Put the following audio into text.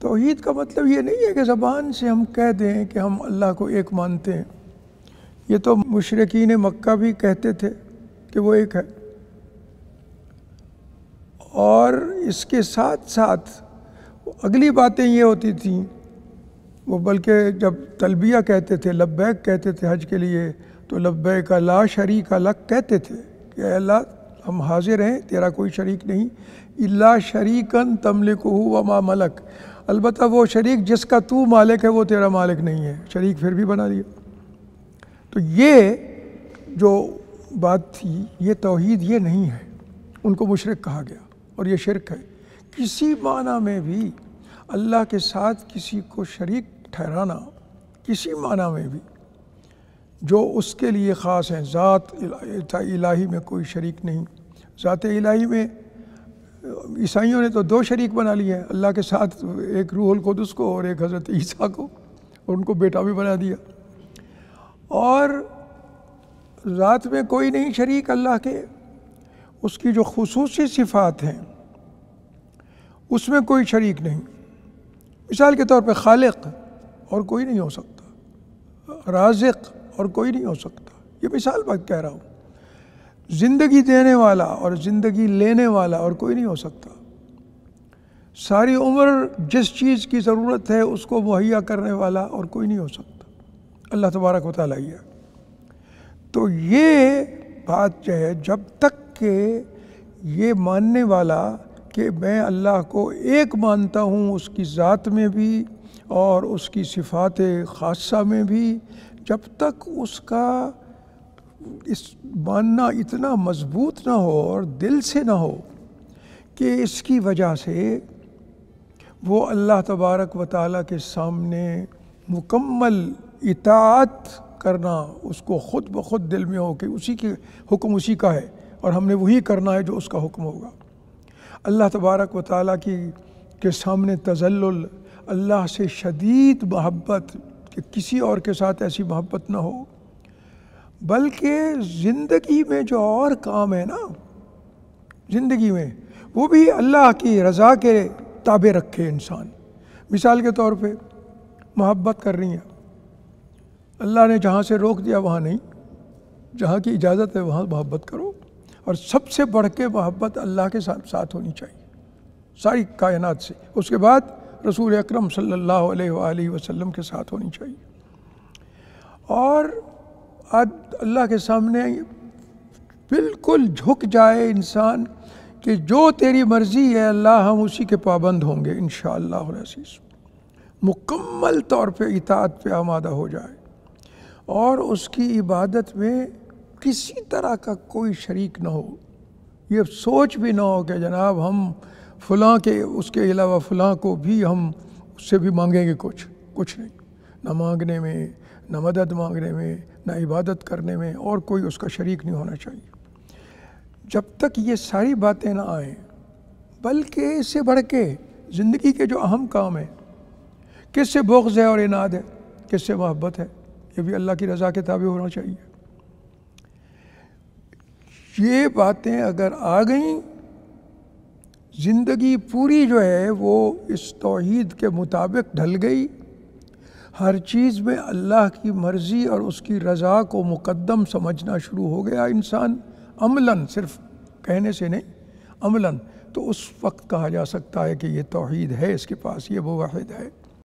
तोहहीद का मतलब ये नहीं है कि ज़बान से हम कह दें कि हम अल्लाह को एक मानते हैं ये तो मशरकिन मक्का भी कहते थे कि वो एक है और इसके साथ साथ अगली बातें ये होती थी वो बल्कि जब तलबिया कहते थे लब्बैक कहते थे हज के लिए तो लब्बैक का ला शरीक अलग कहते थे कि अल्लाह हम हाजिर हैं तेरा कोई शरीक नहीं इल्ला शरीकन तमलिक व मा मलक अलबत् वो शरीक जिसका तू मालिक है वो तेरा मालिक नहीं है शरीक फिर भी बना दिया तो ये जो बात थी ये तोहद ये नहीं है उनको मुशरक कहा गया और ये शिरक है किसी माना में भी अल्लाह के साथ किसी को शरीक ठहराना किसी माना में भी जो उसके लिए ख़ास हैं ज़ात इलाही में कोई शरीक नहीं ज़ात इलाही में ईसाइयों ने तो दो शरीक बना लिए अल्लाह के साथ एक रूहुल खुदस को और एक हज़रत ईसा को और उनको बेटा भी बना दिया और रात में कोई नहीं शरीक अल्लाह के उसकी जो खसूसी सिफ़ात हैं उसमें कोई शरीक नहीं मिसाल के तौर पे खालिक और कोई नहीं हो सकता राजिक और कोई नहीं हो सकता ये मिसाल बात कह रहा हूँ जिंदगी देने वाला और ज़िंदगी लेने वाला और कोई नहीं हो सकता सारी उम्र जिस चीज़ की ज़रूरत है उसको मुहैया करने वाला और कोई नहीं हो सकता अल्लाह तबारक वाली है तो ये बात जो है जब तक के ये मानने वाला कि मैं अल्लाह को एक मानता हूँ उसकी ज़ात में भी और उसकी सिफात ख़ासा में भी जब तक उसका इस मानना इतना मजबूत ना हो और दिल से ना हो कि इसकी वजह से वो अल्लाह तबारक व ताली के सामने मुकम्मल इतात करना उसको ख़ुद ब खुद दिल में हो कि उसी के हुक्म उसी का है और हमने वही करना है जो उसका हुक्म होगा अल्लाह तबारक व ताली की के सामने तजल्ल अल्लाह से शदीद महब्बत कि किसी और के साथ ऐसी महब्बत ना हो बल्कि ज़िंदगी में जो और काम है ना ज़िंदगी में वो भी अल्लाह की रज़ा के ताबे रखे इंसान मिसाल के तौर पे मोहब्बत कर रही है अल्लाह ने जहाँ से रोक दिया वहाँ नहीं जहाँ की इजाज़त है वहाँ मोहब्बत करो और सबसे बढ़ के मोहब्बत अल्लाह के साथ साथ होनी चाहिए सारी कायनात से उसके बाद रसूल अकरम सल्लल्लाहु अलैहि वसल्लम के साथ होनी चाहिए और आज अल्लाह के सामने बिल्कुल झुक जाए इंसान कि जो तेरी मर्ज़ी है अल्लाह हम उसी के पाबंद होंगे इन शज़ीज़ मुकम्मल तौर पे इतात पे आमादा हो जाए और उसकी इबादत में किसी तरह का कोई शरीक ना हो ये सोच भी ना हो कि जनाब हम फलां के उसके अलावा फलां को भी हम उससे भी मांगेंगे कुछ कुछ नहीं ना मांगने में ना मदद मांगने में ना इबादत करने में और कोई उसका शरीक नहीं होना चाहिए जब तक ये सारी बातें ना आए बल्कि इससे बढ़ के ज़िंदगी के जो अहम काम हैं किस से बोख्ज़ है और इनाद है किस से मोहब्बत है ये भी अल्लाह की रज़ा के ताबे होना चाहिए ये बातें अगर आ गई ज़िंदगी पूरी जो है वो इस तोहद के मुताबिक ढल गई हर चीज़ में अल्लाह की मर्ज़ी और उसकी रज़ा को मुकदम समझना शुरू हो गया इंसान अमलन सिर्फ कहने से नहीं अमलन तो उस वक्त कहा जा सकता है कि ये तोहद है इसके पास ये वो वाहिद है